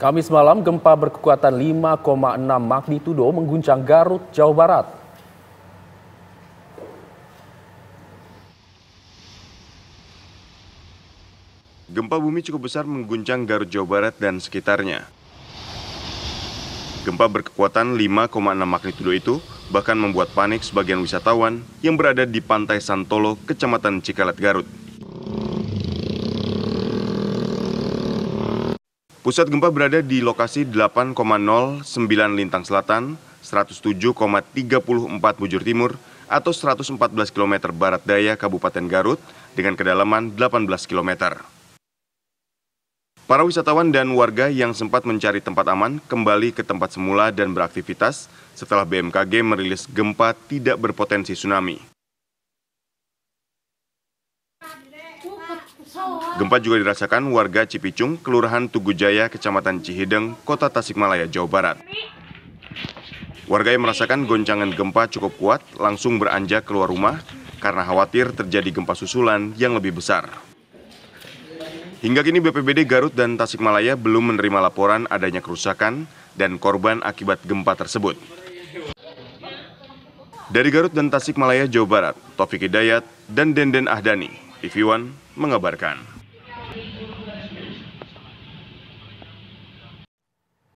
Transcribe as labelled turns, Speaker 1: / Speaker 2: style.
Speaker 1: Kamis malam, gempa berkekuatan 5,6 magnitudo mengguncang Garut, Jawa Barat. Gempa bumi cukup besar mengguncang Garut, Jawa Barat dan sekitarnya. Gempa berkekuatan 5,6 magnitudo itu bahkan membuat panik sebagian wisatawan yang berada di Pantai Santolo, Kecamatan Cikalat, Garut. Pusat gempa berada di lokasi 8,09 lintang selatan, 107,34 bujur timur, atau 114 km barat daya Kabupaten Garut dengan kedalaman 18 km. Para wisatawan dan warga yang sempat mencari tempat aman kembali ke tempat semula dan beraktivitas setelah BMKG merilis gempa tidak berpotensi tsunami. Gempa juga dirasakan warga Cipicung, Kelurahan Tugu Jaya, Kecamatan Cihideng, Kota Tasikmalaya, Jawa Barat. Warga yang merasakan goncangan gempa cukup kuat langsung beranjak keluar rumah karena khawatir terjadi gempa susulan yang lebih besar. Hingga kini BPBD Garut dan Tasikmalaya belum menerima laporan adanya kerusakan dan korban akibat gempa tersebut. Dari Garut dan Tasikmalaya, Jawa Barat, Taufik Hidayat dan Denden Ahdani. TV One mengabarkan.